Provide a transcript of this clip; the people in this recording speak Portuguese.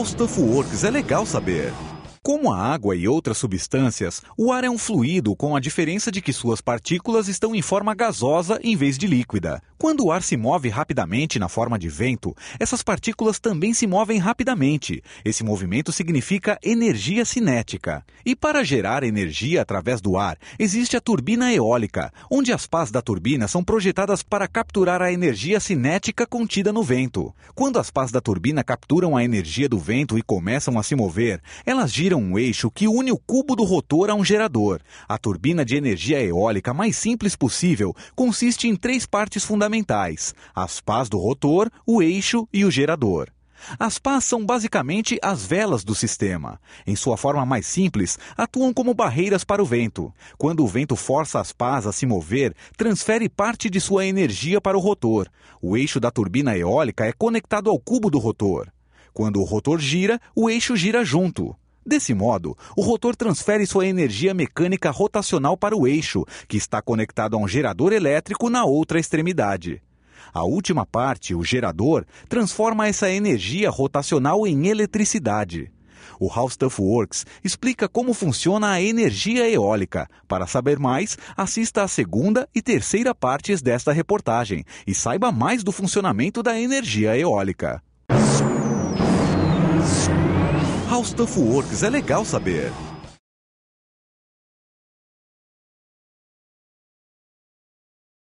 House of Works, é legal saber. Como a água e outras substâncias, o ar é um fluido com a diferença de que suas partículas estão em forma gasosa em vez de líquida. Quando o ar se move rapidamente na forma de vento, essas partículas também se movem rapidamente. Esse movimento significa energia cinética. E para gerar energia através do ar, existe a turbina eólica, onde as pás da turbina são projetadas para capturar a energia cinética contida no vento. Quando as pás da turbina capturam a energia do vento e começam a se mover, elas giram um eixo que une o cubo do rotor a um gerador. A turbina de energia eólica mais simples possível consiste em três partes fundamentais: as pás do rotor, o eixo e o gerador. As pás são basicamente as velas do sistema. Em sua forma mais simples, atuam como barreiras para o vento. Quando o vento força as pás a se mover, transfere parte de sua energia para o rotor. O eixo da turbina eólica é conectado ao cubo do rotor. Quando o rotor gira, o eixo gira junto. Desse modo, o rotor transfere sua energia mecânica rotacional para o eixo, que está conectado a um gerador elétrico na outra extremidade. A última parte, o gerador, transforma essa energia rotacional em eletricidade. O Howstuff Works explica como funciona a energia eólica. Para saber mais, assista a segunda e terceira partes desta reportagem e saiba mais do funcionamento da energia eólica. Exausto Works, é legal saber.